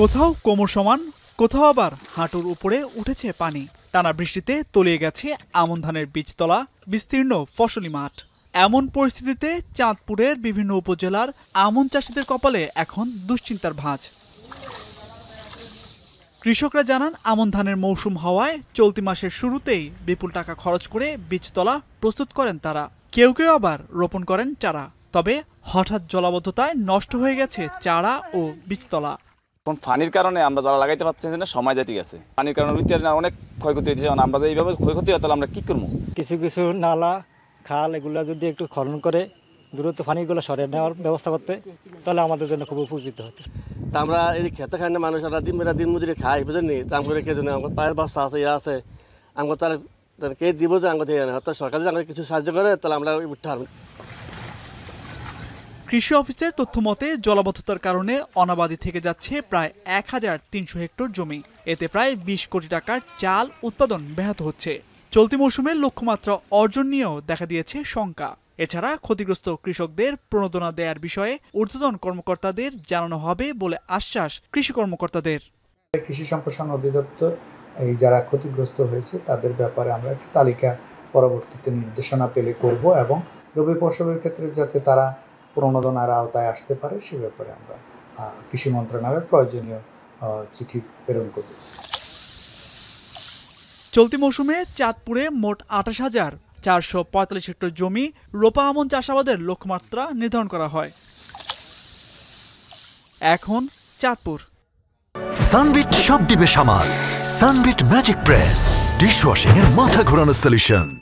কোথাও কোমর সমান কোথাও আবার হাঁটুর উপরে উঠেছে পানি টানা বৃষ্টিতে তলিয়ে গেছে আমন ধানের বীজতলা বিস্তীর্ণ ফসলি মাঠ এমন পরিস্থিতিতে চাঁদপুরের বিভিন্ন উপজেলার আমন চাষিদের কপালে এখন দুশ্চিন্তার ভাঁজ কৃষকরা জানান আমন ধানের মৌসুম হওয়ায় চলতি মাসের শুরুতেই বিপুল টাকা খরচ করে বীজতলা প্রস্তুত করেন তারা কেউ কেউ আবার রোপণ করেন চারা তবে হঠাৎ জলাবদ্ধতায় নষ্ট হয়ে গেছে চারা ও বীজতলা এখন ফানির কারণে আমরা যারা লাগাইতে পারছি না সময় যেতে গেছে পানির কারণে রুইতে অনেক ক্ষয়ক্ষতি হয়েছে আমরা এইভাবে ক্ষয়ক্ষতি হয় তাহলে আমরা কী করবো কিছু কিছু নালা খাল এগুলো যদি একটু খনন করে দূরত্ব ফানিগুলো সরে নেওয়ার ব্যবস্থা করতে তাহলে আমাদের জন্য খুব উপকৃত হতো তা আমরা এই খেতে খাই না মানুষ আমরা দিন বেলা দিন মজুরি খাই বুঝলেন তাম করে খেয়ে আমার পায়ের বাস্তা আছে ইয়ে আছে আমাকে তাহলে কে দিব যে আমাকে দিয়ে সরকার যদি আমাকে কিছু সাহায্য করে তাহলে আমরা উঠতে পারবো কৃষি অফিসের তথ্য মতে জলাবদ্ধতার কারণে অনাবাদি থেকে যাচ্ছে প্রায় এক হাজার তিনশো হেক্টর জমি এতে প্রায় বিশ কোটি টাকার চাল উৎপাদন ব্যাহত হচ্ছে চলতি মৌসুমের লক্ষ্যমাত্রা অর্জন নিয়েও দেখা দিয়েছে শঙ্কা এছাড়া ক্ষতিগ্রস্ত কৃষকদের প্রণোদনা দেওয়ার বিষয়ে ঊর্ধ্বতন কর্মকর্তাদের জানানো হবে বলে আশ্বাস কৃষি কর্মকর্তাদের কৃষি সম্প্রসারণ অধিদপ্তর এই যারা ক্ষতিগ্রস্ত হয়েছে তাদের ব্যাপারে আমরা একটা তালিকা পরবর্তীতে নির্দেশনা পেলে করব এবং রবি ফসলের ক্ষেত্রে যাতে তারা প্রণোদনার আওতায় আসতে পারে সে ব্যাপারে আমরা কৃষি মন্ত্রণালয়ের প্রয়োজনীয় চিঠি প্রেরণ করব চলতি মৌসুমে চাঁদপুরে মোট আঠাশ হাজার চারশো পঁয়তাল্লিশ হেক্টর জমি রোপা আমন চাষাবাদের লক্ষ্যমাত্রা নির্ধারণ করা হয় এখন চাঁদপুর সানবিট সব দিবে সামাল সানবিট ম্যাজিক প্রেস ডিশওয়াশিং এর মাথা ঘোরানো সলিউশন